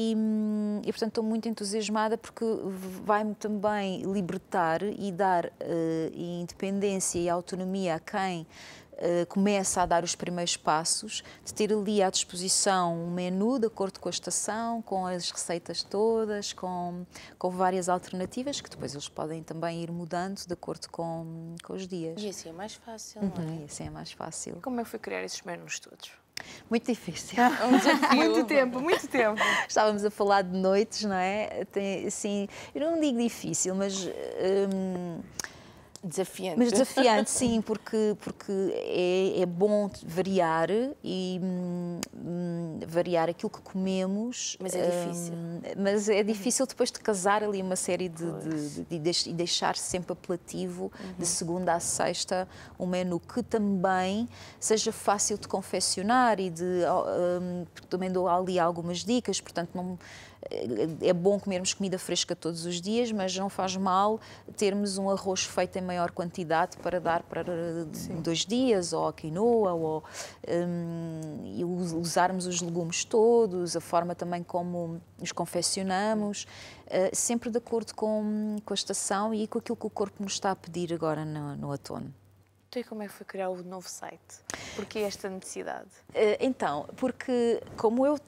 E, hum, e portanto, estou muito entusiasmada porque vai-me também libertar e dar uh, independência e autonomia a quem Uh, começa a dar os primeiros passos, de ter ali à disposição um menu de acordo com a estação, com as receitas todas, com, com várias alternativas que depois eles podem também ir mudando de acordo com, com os dias. E assim é mais fácil, uhum. não é? E assim é mais fácil. Como é que foi criar esses menus todos? Muito difícil. É um desafio. muito tempo, muito tempo. Estávamos a falar de noites, não é? Tem, assim, eu não digo difícil, mas. Hum, Desafiante. Mas desafiante, sim, porque, porque é, é bom variar e hum, variar aquilo que comemos. Mas é difícil. Hum, mas é difícil depois de casar ali uma série de. de, de, de deixar sempre apelativo, uhum. de segunda a sexta, um menu que também seja fácil de confeccionar e de. Oh, hum, também dou ali algumas dicas, portanto, não é bom comermos comida fresca todos os dias, mas não faz mal termos um arroz feito em maior quantidade para dar para Sim. dois dias, ou a quinoa, ou um, usarmos os legumes todos, a forma também como os confeccionamos, uh, sempre de acordo com, com a estação e com aquilo que o corpo nos está a pedir agora no, no outono. Então, e como é que foi criar o novo site? Porque esta necessidade? Eh, então, porque como eu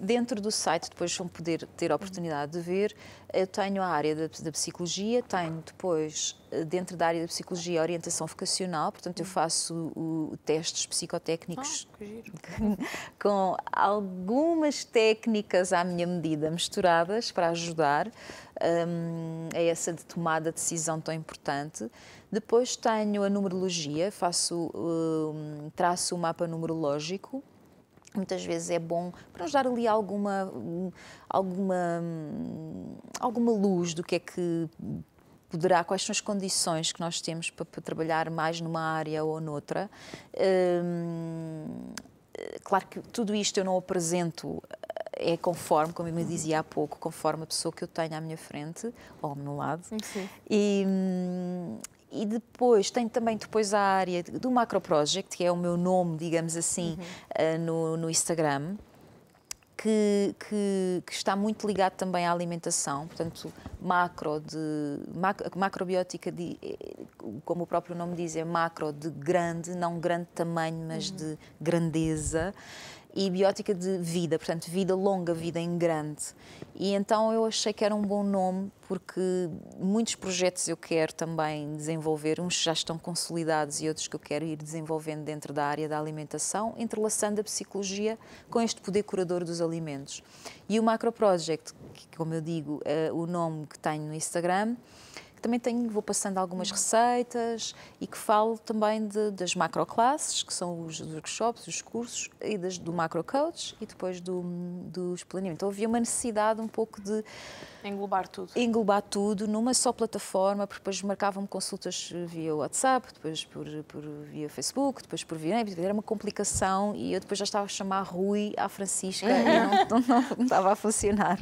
dentro do site, depois vão poder ter a uhum. oportunidade de ver, eu tenho a área da, da psicologia, tenho depois, eh, dentro da área da psicologia, a orientação vocacional, portanto, eu uhum. faço o, o testes psicotécnicos ah, com algumas técnicas à minha medida, misturadas para ajudar um, a essa de tomada de decisão tão importante. Depois tenho a numerologia, faço, um, traço o um mapa numerológico muitas vezes é bom para nos dar ali alguma, alguma, alguma luz do que é que poderá, quais são as condições que nós temos para, para trabalhar mais numa área ou noutra. Hum, claro que tudo isto eu não apresento eh, é conforme, como eu me dizia há pouco, conforme a pessoa que eu tenho à minha frente ou ao meu lado. Sim. E, hum, e depois tenho também depois a área do Macro Project, que é o meu nome, digamos assim, uhum. uh, no, no Instagram. Que, que, que, está muito ligado também à alimentação, portanto, macro de macro, macrobiótica, de, eh, como o próprio nome diz, é macro de grande, não grande tamanho, mas uhum. de grandeza e biótica de vida, portanto, vida longa, vida em grande. E então eu achei que era um bom nome, porque muitos projetos eu quero também desenvolver, uns já estão consolidados e outros que eu quero ir desenvolvendo dentro da área da alimentação, entrelaçando a psicologia com este poder curador dos alimentos. E o Macro Project, que, como eu digo, é o nome que tenho no Instagram, também tenho, vou passando algumas uhum. receitas e que falo também de, das macroclasses, que são os workshops, os cursos, e das, do macrocoach e depois do, do planeamento. Então havia uma necessidade um pouco de Englobar tudo. Englobar tudo numa só plataforma, porque depois marcavam-me consultas eh, via WhatsApp, depois por, por, via Facebook, depois por via. Era uma complicação e eu depois já estava a chamar Rui à Francisca e não, não, não, não estava a funcionar.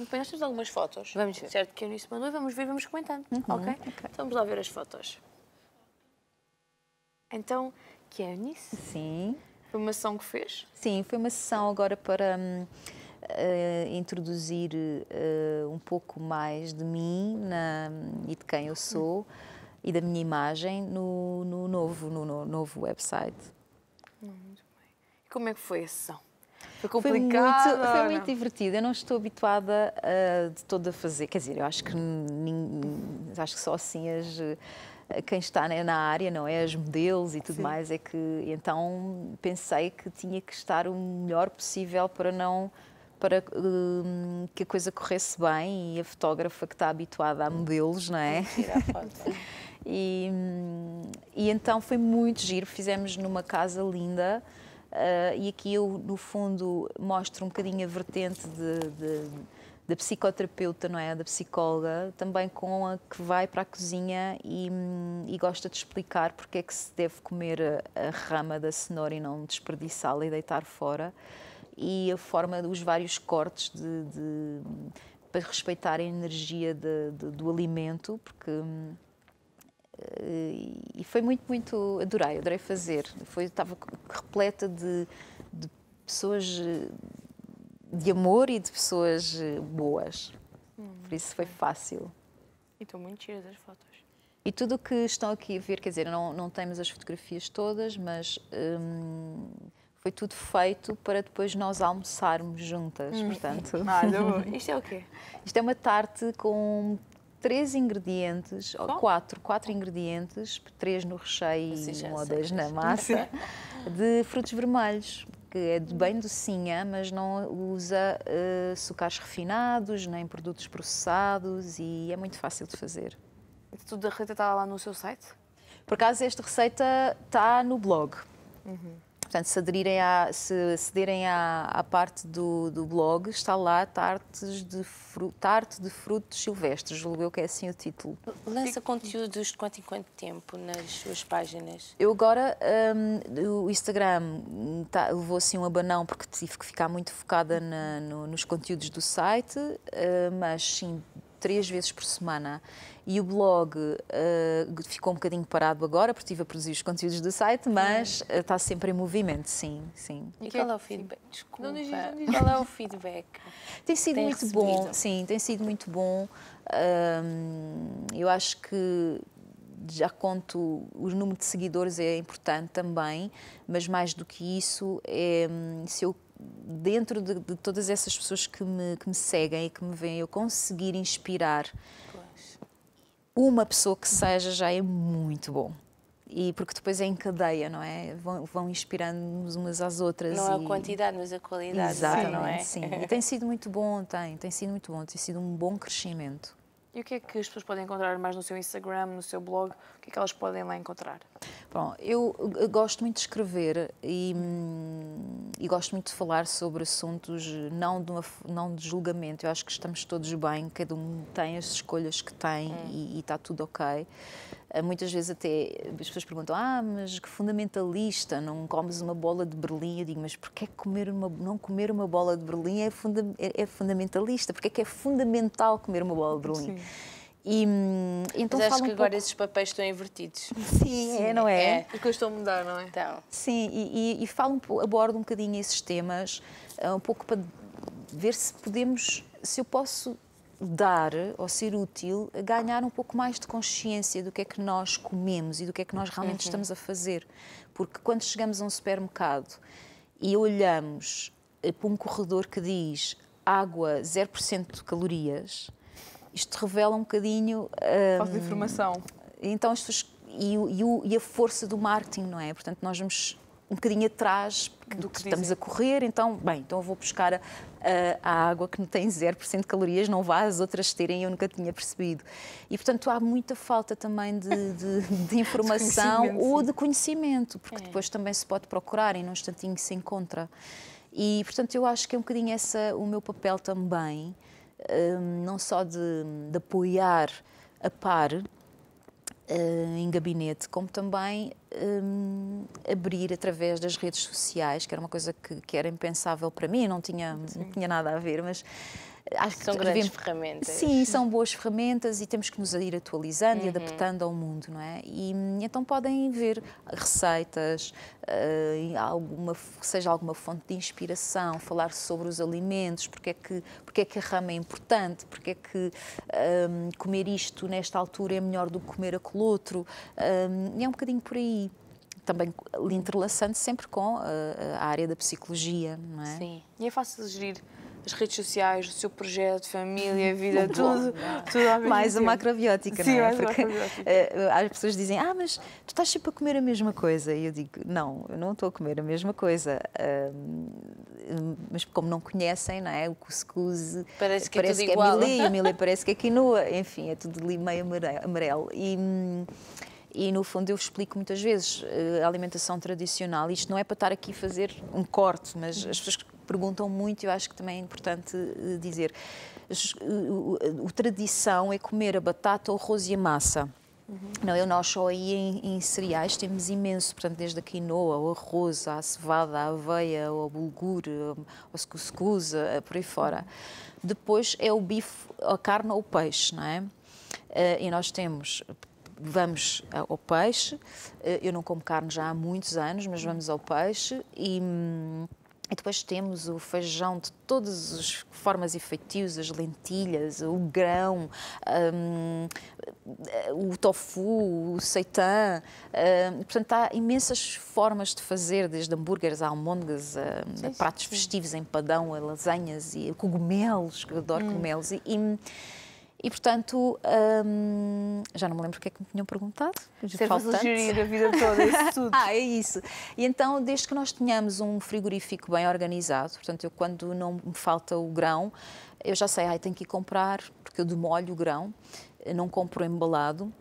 Apanhaste algumas fotos. Vamos ver. Certo que eu nisso mandou, vamos ver, vamos comentando. Uhum, okay? ok? Então, vamos lá ver as fotos. Então, que é Sim. Foi uma sessão que fez? Sim, foi uma sessão agora para. Hum, uh, introduzir uh, um pouco mais de mim na, e de quem eu sou e da minha imagem no, no novo, no, no, novo website. Muito bem. E como é que foi a sessão? Foi complicado? Foi muito, foi muito divertido. Eu não estou habituada uh, de toda a fazer. Quer dizer, eu acho que, acho que só assim as quem está né, na área, não é? As modelos e tudo Sim. mais, é que então pensei que tinha que estar o melhor possível para não para uh, que a coisa corresse bem e a fotógrafa que está habituada a hum. modelos, não é? foto. e, hum, e então foi muito giro, fizemos numa casa linda. Uh, e aqui eu, no fundo, mostro um bocadinho a vertente de, de, da psicoterapeuta, não é? Da psicóloga, também com a que vai para a cozinha e, e gosta de explicar porque é que se deve comer a, a rama da cenoura e não desperdiçá-la e deitar fora e a forma, os vários cortes de, de para respeitar a energia de, de, do alimento, porque hum, eh, e foi muito, muito. Adorei, adorei fazer. Foi, estava repleta de, de pessoas eh, de amor e de pessoas eh, boas. Hum. Por isso foi fácil. E estou muito cheia das fotos. E tudo o que estão aqui a ver, quer dizer, não, não temos as fotografias todas, mas hum, foi tudo feito para depois nós almoçarmos juntas, hum. portanto. Ah, isto é o quê? Isto é uma tarte com três ingredientes, ou quatro, quatro ingredientes, três no recheio e assim um ou dois na é. massa, de frutos vermelhos, que é bem docinha, mas não usa uh, eh, açúcares refinados, nem produtos processados e é muito fácil de fazer. Tudo da receita está lá no seu site? Por acaso, esta receita está no blog. Uhum. Portanto, se, aderirem a, se acederem à, à parte do, do, blog, está lá tartes de fru, Tarte de Frutos Silvestres, julgo eu que é assim o título. Lança conteúdos de quanto em quanto tempo nas suas páginas? Eu agora, um, o Instagram hum, tá, levou assim um abanão porque tive que ficar muito focada na, no, nos conteúdos do site, uh, mas sim, três vezes por semana. E o blog uh, ficou um bocadinho parado agora, porque estive a produzir os conteúdos do site, mas eh, está sempre em movimento, sim. sim. E é é qual é o feedback? Desculpa. Não não Qual é o feedback? Tem sido tem muito recebido. bom, sim, tem sido muito bom. eu acho que já conto o número de seguidores é importante também, mas mais do que isso é hum, se eu dentro de, de, todas essas pessoas que me, que me seguem e que me veem, eu conseguir inspirar pois. uma pessoa que seja já é muito bom. E porque depois é em cadeia, não é? Vão, vão inspirando-nos umas às outras. Não é e... a quantidade, mas a qualidade. Exato, sim, não é? Sim. E tem sido muito bom, tem, tem sido muito bom, tem sido um bom crescimento. E o que é que as pessoas podem encontrar mais no seu Instagram, no seu blog? O que é que elas podem lá encontrar? Bom, eu gosto muito de escrever e, hum, e gosto muito de falar sobre assuntos não de, uma, não de julgamento. Eu acho que estamos todos bem, cada um tem as escolhas que tem hum. e, e está tudo ok. Eh, muitas vezes até as pessoas perguntam, ah, mas que fundamentalista, não comes uma bola de Berlim. Eu digo, mas porquê comer uma, não comer uma bola de Berlim é, funda, é, é fundamentalista? Porquê é que é fundamental comer uma bola de Berlim? Sim. E, hum, então Mas acho que agora esses papéis estão invertidos. Sim, é, Sim é, não é? é? Porque eu estou a mudar, não é? Então. Sim, e, e, e falo, abordo um bocadinho esses temas, eh, um pouco para ver se podemos, se eu posso dar ou ser útil a ganhar um pouco mais de consciência do que é que nós comemos e do que é que nós realmente uhum. estamos a fazer. Porque quando chegamos a um supermercado e olhamos eh, para um corredor que diz água 0% de calorias, isto revela um bocadinho. Um, Falta de informação. Então, e, e, e a força do marketing, não é? Portanto, nós vamos um bocadinho atrás do que estamos é a correr, então, bem, então eu vou buscar a, a água que não tem 0% de calorias, não vá as outras terem, eu nunca tinha percebido. E, portanto, há muita falta também de, de, de informação de ou de conhecimento, porque é. depois também se pode procurar e num instantinho se encontra. E, portanto, eu acho que é um bocadinho esse o meu papel também, um, não só de, de apoiar a par, Uh, em gabinete, como também um, eh, abrir através das redes sociais, que era uma coisa que, que era impensável para mim, não tinha, não tinha nada a ver, mas acho que são grandes devemos... ferramentas. Sim, são boas ferramentas e temos que nos ir atualizando uhum. e adaptando ao mundo, não é? E hum, então podem ver receitas, uh, alguma, seja alguma fonte de inspiração, falar sobre os alimentos, porque é que, porque é que a rama é importante, porque é que um, comer isto nesta altura é melhor do que comer aquele outro. Um, é um bocadinho por aí. Também entrelaçando sempre com a, eh, a área da psicologia, não é? Sim, e é fácil gerir as redes sociais, o seu projeto, família, hum, vida, tudo, tudo Mais a uma macrobiótica, Sim, não é? Porque eh, as pessoas dizem, ah, mas tu estás sempre a comer a mesma coisa. E eu digo, não, eu não estou a comer a mesma coisa. Uh, mas como não conhecem, não é? O cuscuz parece que é parece é, tudo que é igual. Milê, milê parece que é quinoa. Enfim, é tudo meio amarelo. E... e no fundo eu explico muitas vezes eh, a alimentação tradicional, isto não é para estar aqui a fazer um corte, mas as pessoas perguntam muito, eu acho que também é importante eh, dizer. Eh, o tradição é comer a batata, o arroz e a massa. Uhum. Não, eu nós só aí em, em, cereais temos imenso, portanto, desde a quinoa, o arroz, a cevada, a aveia, o bulgur, o cuscuz, eh, por aí fora. Depois é o bife, a carne ou o peixe, não é? E nós temos, vamos ao peixe, eu não como carne já há muitos anos, mas vamos ao peixe e hum, e depois temos o feijão de todas as formas e feitios, as lentilhas, o grão, um, o tofu, o seitan. Um, portanto, há imensas formas de fazer, desde hambúrgueres a almôndegas, a, hum, sim, pratos sim. festivos em padão, a lasanhas e a cogumelos, que eu adoro hum. cogumelos. E, e, e, portanto, hum, já não me lembro o que é que me tinham perguntado. Servas a gerir da vida toda, isso tudo. ah, é isso. E então, desde que nós tenhamos um frigorífico bem organizado, portanto, eu quando não me falta o grão, eu já sei, ai, tenho que ir comprar, porque eu demolho o grão, não compro embalado,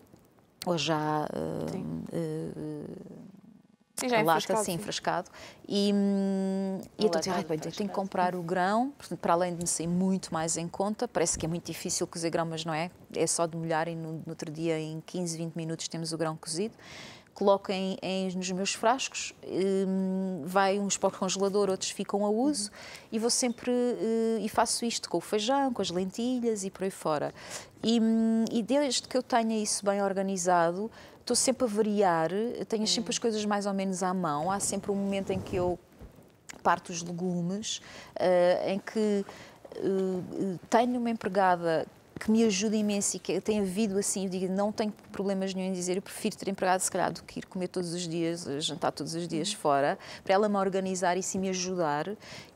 ou já... Hum, hum, hum Sim, já a lata, sim, enfrascado. E, hum, e eu estou a dizer, tenho que comprar o grão, portanto, para além de me ser muito mais em conta, parece que é muito difícil cozer grão, mas não é, é só de molhar e no, no outro dia, em 15, 20 minutos, temos o grão cozido. Coloco em, em nos meus frascos, hum, vai uns para o congelador, outros ficam a uso, uhum. e vou sempre, eh, e faço isto com o feijão, com as lentilhas e por aí fora. E, hum, e desde que eu tenha isso bem organizado, estou sempre a variar, tenho hum. sempre as hum. coisas mais ou menos à mão. Há sempre um momento em que eu parto os legumes, uh, em que uh, tenho uma empregada que me ajuda imenso e que tem havido assim, eu digo, não tenho problemas nenhum em dizer, eu prefiro ter empregado se calhar do que ir comer todos os dias, jantar todos os dias uhum. fora, para ela me organizar e sim me ajudar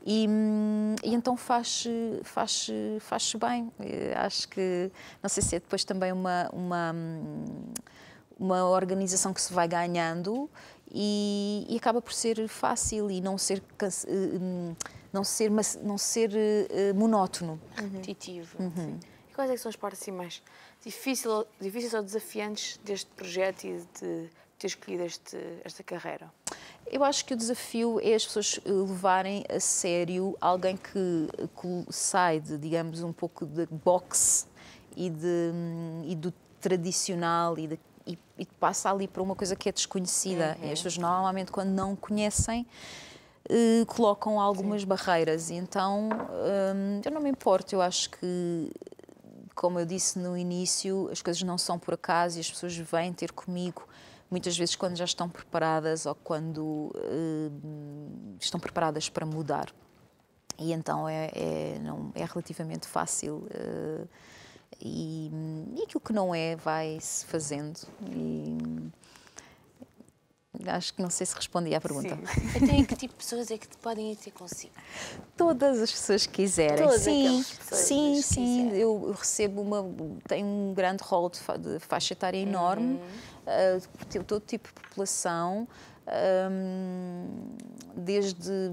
e, hum, e então faz faz faz bem, eu acho que não sei se é depois também uma, uma hum, uma organização que se vai ganhando e, e acaba por ser fácil e não ser eh, hum, não ser não ser eh, monótono uhum. repetitivo uhum. e quais é são as partes assim, mais difícil, difíceis ou desafiantes deste projeto e de ter escolhido este, esta carreira eu acho que o desafio é as pessoas eh, levarem a sério alguém que, que sai de, digamos, um pouco de boxe e, de, hum, e do tradicional e de e, e passa ali para uma coisa que é desconhecida. Uhum. E as uhum. pessoas normalmente, quando não conhecem, eh, colocam algumas Sim. barreiras. E então, hum, eu não me importo, eu acho que como eu disse no início, as coisas não são por acaso e as pessoas vêm ter comigo muitas vezes quando já estão preparadas ou quando uh, estão preparadas para mudar. E então é, é, não, é relativamente fácil. Uh, e, e aquilo que não é vai-se fazendo. E, Acho que não sei se respondi à pergunta. Sim. Até que tipo de pessoas é que podem ir ter consigo? Todas as pessoas que quiserem. Todas sim, sim, que sim. Quiserem. Eu recebo uma. Tenho um grande rol de, fa de faixa etária uhum. enorme, uhum. uh, todo tipo de população, um, ah, desde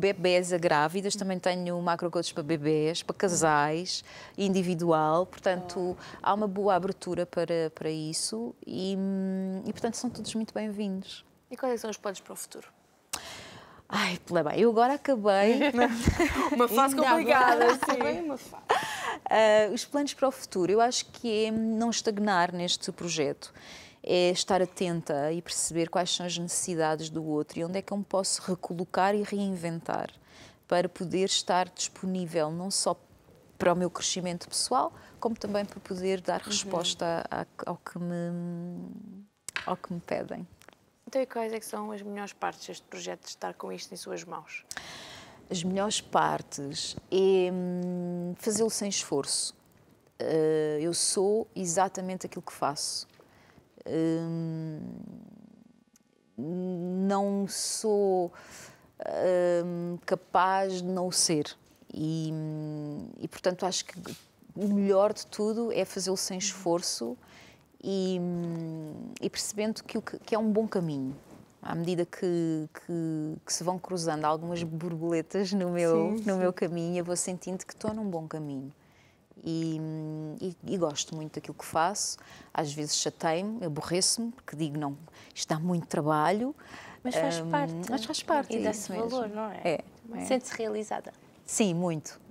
bebês a grávidas, também tenho macrocoaches para bebês, para casais, individual, portanto oh. há uma boa abertura para, para isso e, hum, e portanto são todos muito bem-vindos. E quais é são os planos para o futuro? Ai, bem, eu agora acabei. uma fase complicada, sim. uma fase. Uh, os planos para o futuro, eu acho que é não estagnar neste projeto é estar atenta e perceber quais são as necessidades do outro e onde é que eu me posso recolocar e reinventar para poder estar disponível não só para o meu crescimento pessoal, como também para poder dar uhum. resposta uhum. ao, que me, ao que me pedem. Então, e quais é são as melhores partes deste projeto, de estar com isto em suas mãos? As melhores partes é hum, fazê-lo sem esforço. Eh, eu sou exatamente aquilo que faço. Hum, não sou hum, capaz de não o ser. E, e, portanto, acho que o melhor de tudo é fazê-lo sem esforço e, e percebendo que, que é um bom caminho à medida que, que, que, se vão cruzando algumas borboletas no meu, sim, sim. no meu caminho, eu vou sentindo que estou num bom caminho. E, e, e, gosto muito daquilo que faço. Às vezes chateio-me, aborreço-me, porque digo, não, isto dá muito trabalho. Mas faz um, parte. Mas faz parte. E é dá-se valor, não é? É. é. Sente-se realizada. Sim, muito.